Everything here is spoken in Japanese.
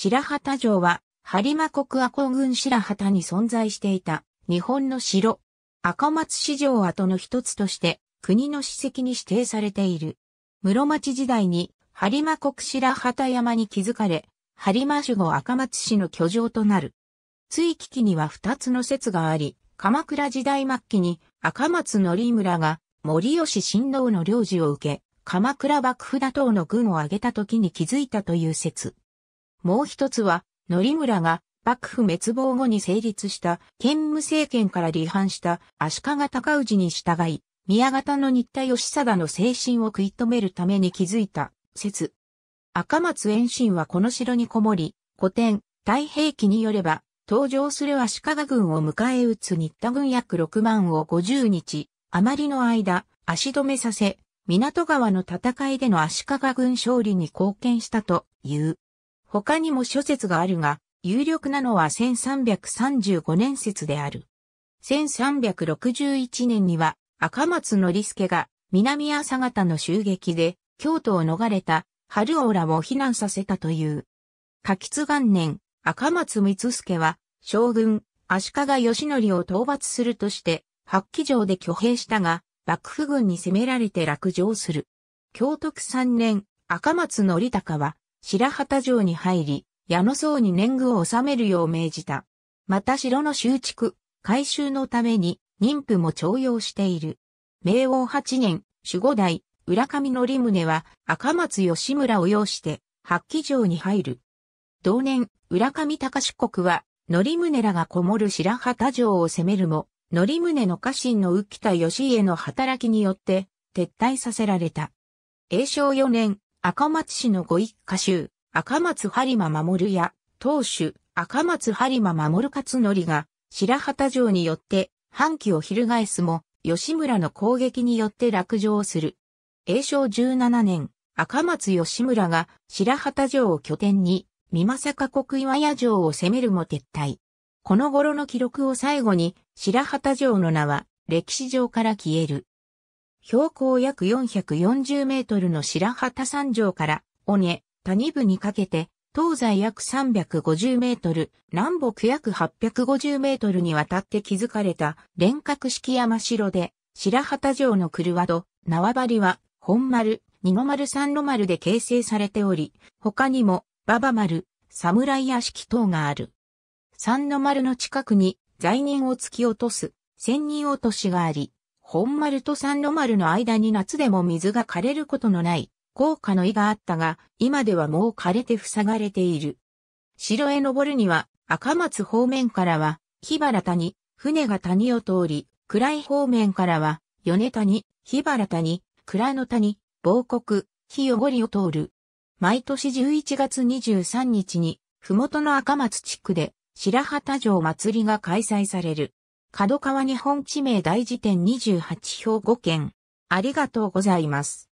白旗城は、播磨国阿古郡白旗に存在していた、日本の城、赤松市城跡の一つとして、国の史跡に指定されている。室町時代に、播磨国白旗山に築かれ、播磨守護赤松市の居城となる。追記記には二つの説があり、鎌倉時代末期に赤松則村が森吉新郎の領事を受け、鎌倉幕府打倒の軍を挙げた時に築いたという説。もう一つは、則村が幕府滅亡後に成立した兼務政権から離反した足利尊氏に従い、宮方の新田義貞の精神を食い止めるために築いた説。赤松遠心はこの城にこもり、古典、太平記によれば、登場する足利軍を迎え撃つ新田軍約6万を50日、余りの間、足止めさせ、港川の戦いでの足利軍勝利に貢献したという。他にも諸説があるが、有力なのは1335年説である。1361年には赤松則助が南朝方の襲撃で京都を逃れた春オらを避難させたという。柿津元年、赤松光助は将軍足利義則を討伐するとして八旗城で挙兵したが幕府軍に攻められて落城する。京徳三年、赤松則高は白旗城に入り、矢野僧に年貢を納めるよう命じた。また城の修築、改修のために、妊婦も徴用している。明王八年、守護代、浦上の宗は赤松義村を要して、八鬼城に入る。同年、浦上隆国は、則宗らがこもる白旗城を攻めるも、則宗の家臣の浮田義家の働きによって、撤退させられた。永正四年、赤松市のご一家衆、赤松播磨守や、当主、赤松播磨守勝則が、白旗城によって、反旗を翻すも、吉村の攻撃によって落城する。永正17年、赤松吉村が白旗城を拠点に、三政国岩屋城を攻めるも撤退。この頃の記録を最後に、白旗城の名は、歴史上から消える。標高約440メートルの白旗山上から、尾根、谷部にかけて、東西約350メートル、南北約850メートルにわたって築かれた、連閣式山城で、白旗城の車と縄張りは、本丸、二の丸三の丸で形成されており、他にも、馬場丸、侍屋敷等がある。三の丸の近くに、罪人を突き落とす、千人落としがあり、本丸と三の丸の間に夏でも水が枯れることのない高価の井があったが、今ではもう枯れて塞がれている。城へ登るには、赤松方面からは、火原谷、船が谷を通り、暗い方面からは、米谷、火原谷、蔵の谷、亡国、火汚りを通る。毎年11月23日に、麓の赤松地区で、白旗城祭りが開催される。角川日本地名大辞典28表5件。ありがとうございます。